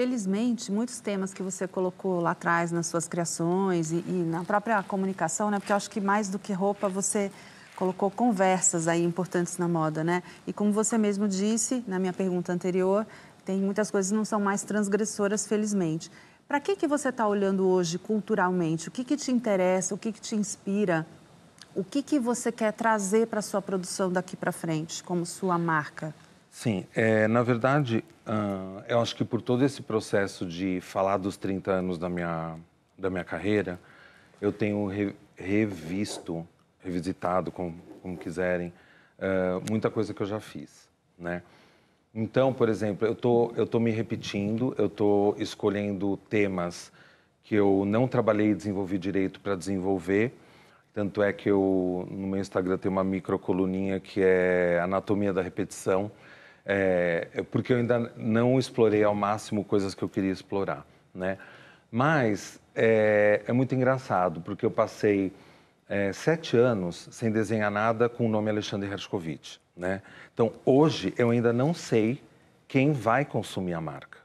felizmente, muitos temas que você colocou lá atrás nas suas criações e, e na própria comunicação, né? Porque eu acho que mais do que roupa, você colocou conversas aí importantes na moda, né? E como você mesmo disse na minha pergunta anterior, tem muitas coisas que não são mais transgressoras, felizmente. Para que que você está olhando hoje culturalmente? O que que te interessa? O que que te inspira? O que que você quer trazer para sua produção daqui para frente, como sua marca? Sim, é, na verdade, uh, eu acho que por todo esse processo de falar dos 30 anos da minha, da minha carreira, eu tenho re, revisto, revisitado, como, como quiserem, uh, muita coisa que eu já fiz, né? Então, por exemplo, eu tô, eu tô me repetindo, eu tô escolhendo temas que eu não trabalhei e desenvolvi direito para desenvolver, tanto é que eu, no meu Instagram, tem uma microcoluninha que é Anatomia da Repetição, é, é, porque eu ainda não explorei ao máximo coisas que eu queria explorar, né? Mas é, é muito engraçado, porque eu passei é, sete anos sem desenhar nada com o nome Alexandre Herskovitch, né? Então, hoje, eu ainda não sei quem vai consumir a marca.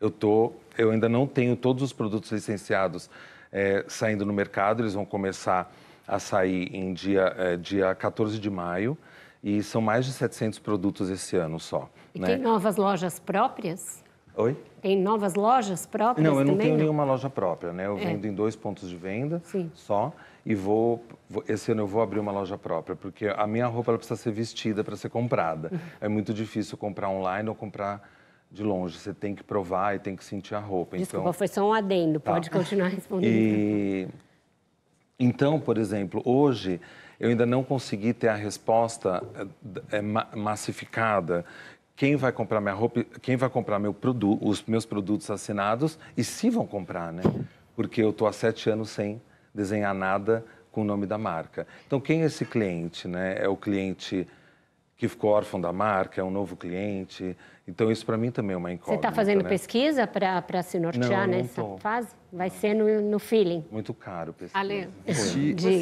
Eu, tô, eu ainda não tenho todos os produtos licenciados é, saindo no mercado, eles vão começar a sair em dia, é, dia 14 de maio. E são mais de 700 produtos esse ano só. E né? tem novas lojas próprias? Oi? Tem novas lojas próprias Não, eu não também, tenho não? nenhuma loja própria, né? Eu é. vendo em dois pontos de venda Sim. só e vou, esse ano eu vou abrir uma loja própria, porque a minha roupa ela precisa ser vestida para ser comprada. Uhum. É muito difícil comprar online ou comprar de longe, você tem que provar e tem que sentir a roupa. Desculpa, então... foi só um adendo, tá. pode continuar respondendo. E... Então, por exemplo, hoje eu ainda não consegui ter a resposta eh, eh, massificada. Quem vai comprar minha roupa, quem vai comprar meu produto, os meus produtos assinados e se vão comprar, né? Porque eu estou há sete anos sem desenhar nada com o nome da marca. Então, quem é esse cliente, né? É o cliente que ficou órfão da marca, é um novo cliente. Então, isso para mim também é uma tá incógnita. Você está fazendo né? pesquisa para se nortear não, não nessa tô. fase? Vai ser no, no feeling. Muito caro pesquisa. Ale,